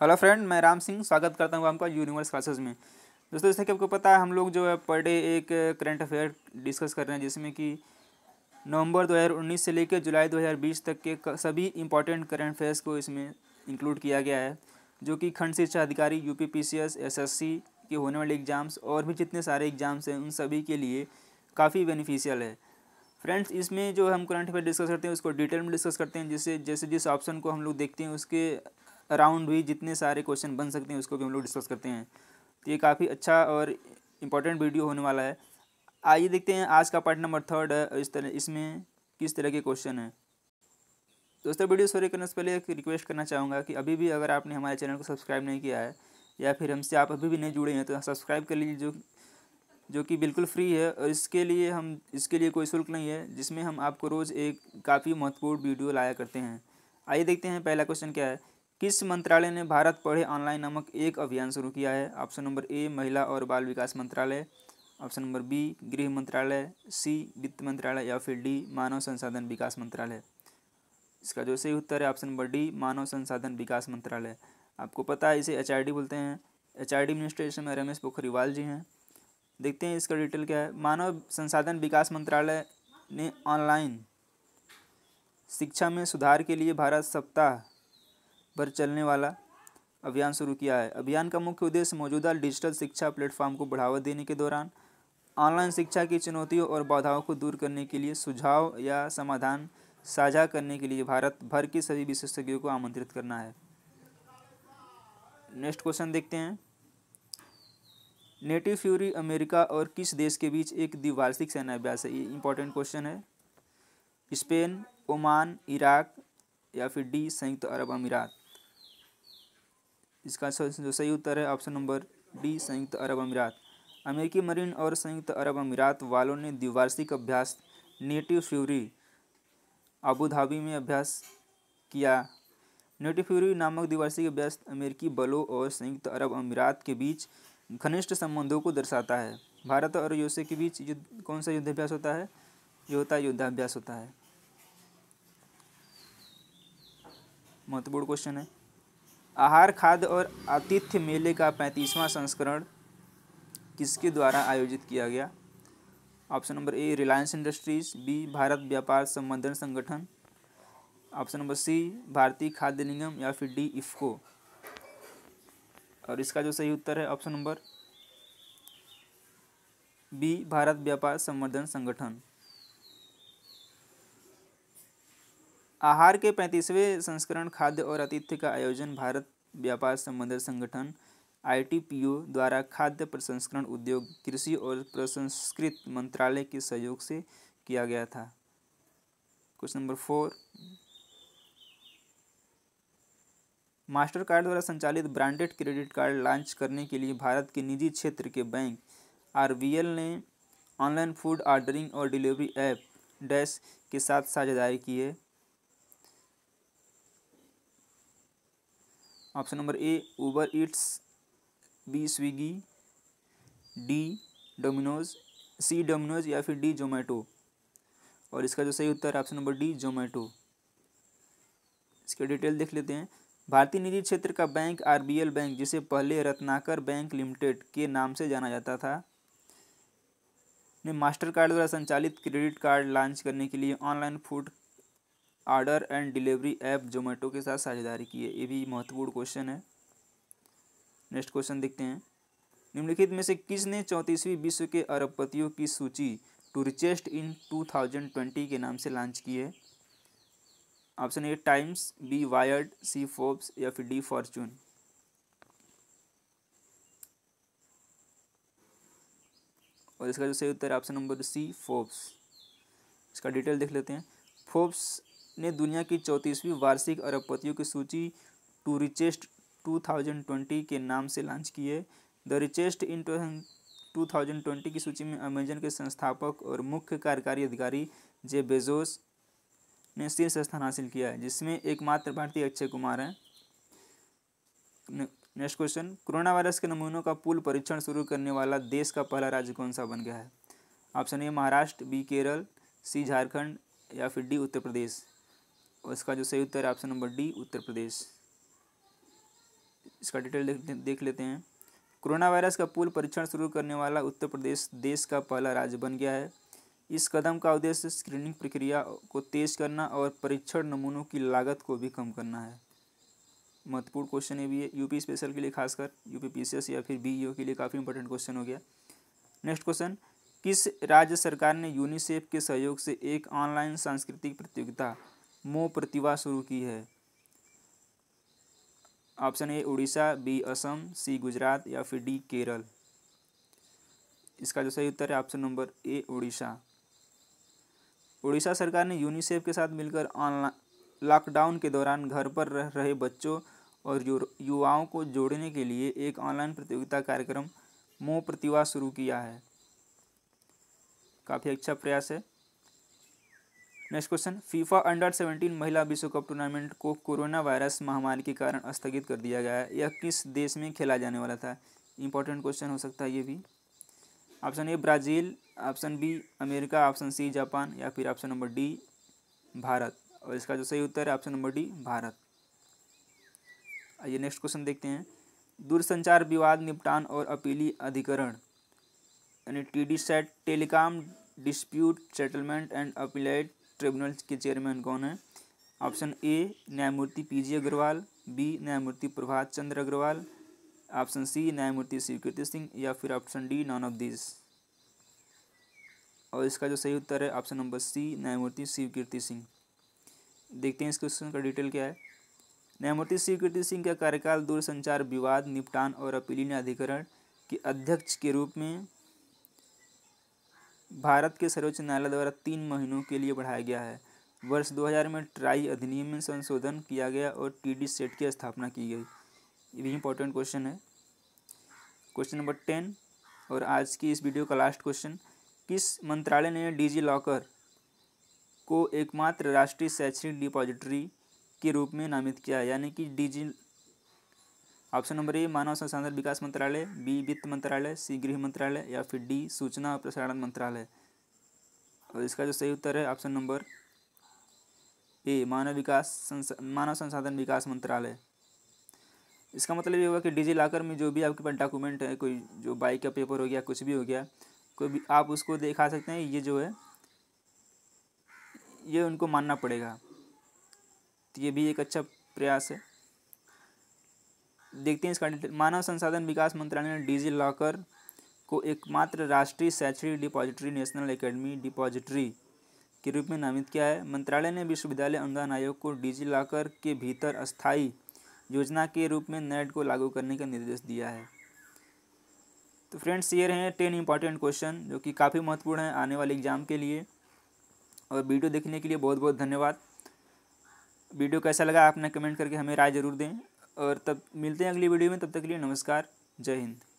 hello friend मैं राम सिंह स्वागत करता हूँ आपका यूनिवर्स क्लासेस में दोस्तों जैसे कि आपको पता है हम लोग जो है पर डे एक करंट अफेयर डिस्कस कर रहे हैं जिसमें कि नवंबर 2019 से लेकर जुलाई 2020 तक के सभी इंपॉर्टेंट करंट अफेयर्स को इसमें इंक्लूड किया गया है जो कि खंड शिक्षा अधिकारी यू पी पी के होने वाले एग्ज़ाम्स और भी जितने सारे एग्ज़ाम्स हैं उन सभी के लिए काफ़ी बेनिफिशियल है फ्रेंड्स इसमें जो हम करंट अफेयर डिस्कस करते हैं उसको डिटेल में डिस्कस करते हैं जिससे जैसे जिस ऑप्शन को हम लोग देखते हैं उसके राउंड भी जितने सारे क्वेश्चन बन सकते हैं उसको भी हम लोग डिस्कस करते हैं तो ये काफ़ी अच्छा और इम्पोर्टेंट वीडियो होने वाला है आइए देखते हैं आज का पार्ट नंबर थर्ड है इस तरह इसमें किस तरह के क्वेश्चन हैं दोस्तों वीडियो शुरू करने से पहले एक रिक्वेस्ट करना चाहूँगा कि अभी भी अगर आपने हमारे चैनल को सब्सक्राइब नहीं किया है या फिर हमसे आप अभी भी नहीं जुड़े हैं तो सब्सक्राइब कर लीजिए जो जो कि बिल्कुल फ्री है और इसके लिए हम इसके लिए कोई शुल्क नहीं है जिसमें हम आपको रोज़ एक काफ़ी महत्वपूर्ण वीडियो लाया करते हैं आइए देखते हैं पहला क्वेश्चन क्या है किस मंत्रालय ने भारत पढ़े ऑनलाइन नामक एक अभियान शुरू किया है ऑप्शन नंबर ए महिला और बाल विकास मंत्रालय ऑप्शन नंबर बी गृह मंत्रालय सी वित्त मंत्रालय या फिर डी मानव संसाधन विकास मंत्रालय इसका जो सही उत्तर है ऑप्शन नंबर डी मानव संसाधन विकास मंत्रालय आपको पता है इसे एच बोलते हैं एच आर एडमिनिस्ट्रेशन में रमेश पोखरीवाल जी हैं देखते हैं इसका डिटेल क्या है मानव संसाधन विकास मंत्रालय ने ऑनलाइन शिक्षा में सुधार के लिए भारत सप्ताह पर चलने वाला अभियान शुरू किया है अभियान का मुख्य उद्देश्य मौजूदा डिजिटल शिक्षा प्लेटफॉर्म को बढ़ावा देने के दौरान ऑनलाइन शिक्षा की चुनौतियों और बाधाओं को दूर करने के लिए सुझाव या समाधान साझा करने के लिए भारत भर के सभी विशेषज्ञों को आमंत्रित करना है नेक्स्ट क्वेश्चन देखते हैं नेटिव फ्यूरी अमेरिका और किस देश के बीच एक द्विवार्षिक सेना अभ्यास है ये इंपॉर्टेंट क्वेश्चन है स्पेन ओमान इराक या फिर डी संयुक्त अरब अमीरात इसका जो सही उत्तर है ऑप्शन नंबर डी संयुक्त अरब अमीरात अमेरिकी मरीन और संयुक्त अरब अमीरात वालों ने द्विवार्षिक अभ्यास नेटिव फ्यूरी अबूधाबी में अभ्यास किया नेटिव फ्यूरी नामक द्विवार्षिक अभ्यास अमेरिकी बलों और संयुक्त अरब अमीरात के बीच घनिष्ठ संबंधों को दर्शाता है भारत और यूएसए के बीच युद्ध कौन सा युद्धाभ्यास होता है जो होता है युद्धाभ्यास होता है महत्वपूर्ण क्वेश्चन है आहार खाद्य और आतिथ्य मेले का पैंतीसवां संस्करण किसके द्वारा आयोजित किया गया option number A Reliance Industries B Bharat व्यापार संवर्धन संगठन ऑप्शन नंबर सी भारतीय खाद्य निगम या फिर डी इफ्को और इसका जो सही उत्तर है ऑप्शन नंबर बी भारत व्यापार संवर्धन संगठन आहार के पैंतीसवें संस्करण खाद्य और आतिथ्य का आयोजन भारत व्यापार संबंध संगठन आईटीपीओ द्वारा खाद्य प्रसंस्करण उद्योग कृषि और प्रसंस्कृत मंत्रालय के सहयोग से किया गया था question number four Mastercard द्वारा संचालित ब्रांडेड क्रेडिट कार्ड लॉन्च करने के लिए भारत के निजी क्षेत्र के बैंक आर ने ऑनलाइन फूड ऑर्डरिंग और डिलीवरी ऐप डैश के साथ साझेदारी की है option number A Uber Eats B Swiggy D Domino's C Domino's या फिर डी जोमेटो और इसका जो सही उत्तर है ऑप्शन नंबर डी जोमेटो इसके डिटेल देख लेते हैं भारतीय निजी क्षेत्र का बैंक आरबीएल बैंक जिसे पहले रत्नाकर बैंक लिमिटेड के नाम से जाना जाता था ने मास्टर कार्ड द्वारा संचालित क्रेडिट कार्ड लॉन्च करने के लिए online food order and delivery app Zomato के साथ साझेदारी की है ये भी महत्वपूर्ण क्वेश्चन है नेक्स्ट क्वेश्चन देखते हैं निम्नलिखित में से किसने चौंतीसवीं विश्व के अरबपतियों की सूची टू रिचेस्ट इन 2020 के नाम से लॉन्च की है option A Times B Wired C Forbes या फिर डी फॉर्चून और इसका जो सही उत्तर ऑप्शन नंबर सी फोर्ब्स इसका डिटेल देख लेते हैं फोर्ब्स ने दुनिया की चौंतीसवीं वार्षिक अरबपतियों की सूची टू रिचेस्ट ट्वेंटी के नाम से लॉन्च की है द रिचेस्ट इन ट्वेंटी की सूची में अमेजन के संस्थापक और मुख्य कार्यकारी अधिकारी जे बेजोस ने शीर्ष स्थान हासिल किया है जिसमें एकमात्र भारतीय अक्षय कुमार हैं नेक्स्ट क्वेश्चन कोरोना वायरस के नमूनों का पुल परीक्षण शुरू करने वाला देश का पहला राज्य कौन सा बन गया है option A Maharashtra B Kerala C Jharkhand या फिर डी उत्तर प्रदेश और इसका जो सही उत्तर है option number D Uttar Pradesh इसका डिटेल देख, देख लेते हैं कोरोना वायरस का पूल परीक्षण शुरू करने वाला उत्तर प्रदेश देश का पहला राज्य बन गया है इस कदम का उद्देश्य स्क्रीनिंग प्रक्रिया को तेज करना और परीक्षण नमूनों की लागत को भी कम करना है महत्वपूर्ण क्वेश्चन ये भी है यूपी स्पेशल के लिए खासकर यूपी पीसीएस या फिर बीईओ e के लिए काफ़ी इंपॉर्टेंट क्वेश्चन हो गया नेक्स्ट क्वेश्चन किस राज्य सरकार ने यूनिसेफ के सहयोग से एक ऑनलाइन सांस्कृतिक प्रतियोगिता मो प्रतिभा शुरू की है option A Orissa B Assam C Gujarat या फिर डी केरल इसका जो सही उत्तर है option number A Orissa Orissa सरकार ने यूनिसेफ के साथ मिलकर ऑनलाइन लॉकडाउन के दौरान घर पर रह रहे बच्चों और युवाओं को जोड़ने के लिए एक ऑनलाइन प्रतियोगिता कार्यक्रम मो प्रतिभा शुरू किया है काफ़ी अच्छा प्रयास है नेक्स्ट क्वेश्चन फीफा अंडर 17 महिला विश्व कप टूर्नामेंट को कोरोना वायरस महामारी के कारण स्थगित कर दिया गया है यह किस देश में खेला जाने वाला था इंपॉर्टेंट क्वेश्चन हो सकता है ये भी option A Brazil option B America option C Japan या फिर ऑप्शन नंबर डी भारत और इसका जो सही उत्तर है ऑप्शन नंबर डी भारत आइए नेक्स्ट क्वेश्चन देखते हैं दूरसंचार विवाद निपटान और अपीली अधिकरण यानी T D SAT telecom dispute settlement and appellate tribunal के चेयरमैन कौन है ऑप्शन ए न्यायमूर्ति पीजी अग्रवाल बी न्यायमूर्ति प्रभात चंद्र अग्रवाल ऑप्शन सी न्यायमूर्ति स्वीकृति सिंह या फिर option D none of this और इसका जो सही उत्तर है ऑप्शन नंबर सी न्यायमूर्ति स्वीकृति सिंह देखते हैं इस क्वेश्चन का डिटेल क्या है न्यायमूर्ति स्वीकृति सिंह का कार्यकाल दूरसंचार विवाद निपटान और अपीलीय न्यायाधिकरण के अध्यक्ष के रूप में भारत के सर्वोच्च न्यायालय द्वारा तीन महीनों के लिए बढ़ाया गया है वर्ष 2000 में ट्राई अधिनियम में संशोधन किया गया और टीडी सेट की स्थापना की गई ये भी इंपॉर्टेंट क्वेश्चन है क्वेश्चन नंबर टेन और आज की इस वीडियो का लास्ट क्वेश्चन किस मंत्रालय ने डिजी लॉकर को एकमात्र राष्ट्रीय शैक्षणिक डिपॉजिटरी के रूप में नामित किया यानी कि डिजी ऑप्शन नंबर ए मानव संसाधन विकास मंत्रालय बी वित्त मंत्रालय सी गृह मंत्रालय या फिर डी सूचना और प्रसारण मंत्रालय और तो इसका जो सही उत्तर है ऑप्शन नंबर ए मानव विकास मानव संसाधन विकास मंत्रालय इसका मतलब ये होगा कि डिजी लॉकर में जो भी आपके पास डॉक्यूमेंट है कोई जो बाइक का पेपर हो गया कुछ भी हो गया कोई भी आप उसको दिखा सकते हैं ये जो है ये उनको मानना पड़ेगा तो ये भी एक अच्छा प्रयास है देखते हैं इसका मानव संसाधन विकास मंत्रालय ने डिजी लॉकर को एकमात्र राष्ट्रीय शैक्षणिक डिपॉजिटरी नेशनल एकेडमी डिपॉजिटरी के रूप में नामित किया है मंत्रालय ने विश्वविद्यालय अनुदान आयोग को डिजी लॉकर के भीतर स्थायी योजना के रूप में नेट को लागू करने का निर्देश दिया है तो फ्रेंड्स ये रहे टेन इंपॉर्टेंट क्वेश्चन जो कि काफ़ी महत्वपूर्ण है आने वाले एग्जाम के लिए और वीडियो देखने के लिए बहुत बहुत धन्यवाद वीडियो कैसा लगा आपने कमेंट करके हमें राय ज़रूर दें और तब मिलते हैं अगली वीडियो में तब तक के लिए नमस्कार जय हिंद